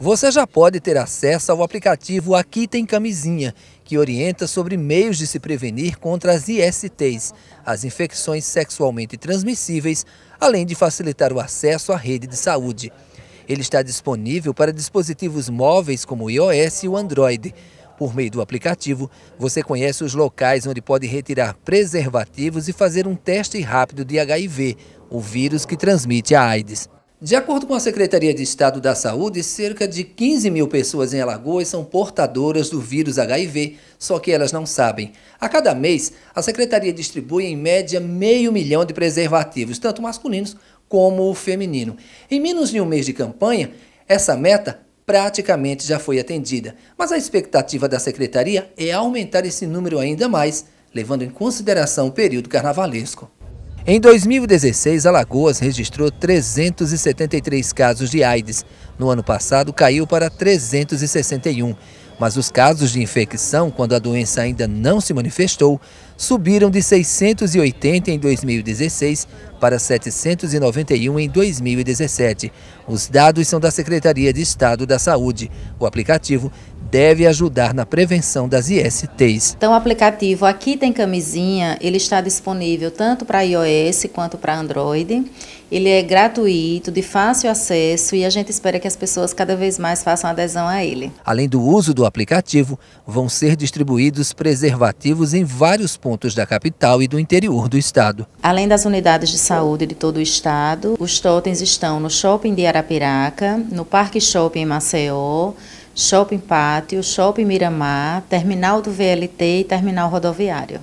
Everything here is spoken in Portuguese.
Você já pode ter acesso ao aplicativo Aqui Tem Camisinha, que orienta sobre meios de se prevenir contra as ISTs, as infecções sexualmente transmissíveis, além de facilitar o acesso à rede de saúde. Ele está disponível para dispositivos móveis como o iOS e o Android. Por meio do aplicativo, você conhece os locais onde pode retirar preservativos e fazer um teste rápido de HIV, o vírus que transmite a AIDS. De acordo com a Secretaria de Estado da Saúde, cerca de 15 mil pessoas em Alagoas são portadoras do vírus HIV, só que elas não sabem. A cada mês, a Secretaria distribui em média meio milhão de preservativos, tanto masculinos como o feminino. Em menos de um mês de campanha, essa meta praticamente já foi atendida, mas a expectativa da Secretaria é aumentar esse número ainda mais, levando em consideração o período carnavalesco. Em 2016, Alagoas registrou 373 casos de AIDS. No ano passado, caiu para 361. Mas os casos de infecção, quando a doença ainda não se manifestou, subiram de 680 em 2016 para 791 em 2017. Os dados são da Secretaria de Estado da Saúde. O aplicativo deve ajudar na prevenção das ISTs. Então, o aplicativo Aqui Tem Camisinha, ele está disponível tanto para iOS quanto para Android. Ele é gratuito, de fácil acesso e a gente espera que as pessoas cada vez mais façam adesão a ele. Além do uso do aplicativo, vão ser distribuídos preservativos em vários pontos da capital e do interior do estado. Além das unidades de saúde de todo o estado, os totens estão no Shopping de Arapiraca, no Parque Shopping em Maceió, Shopping Pátio, Shopping Miramar, Terminal do VLT e Terminal Rodoviário.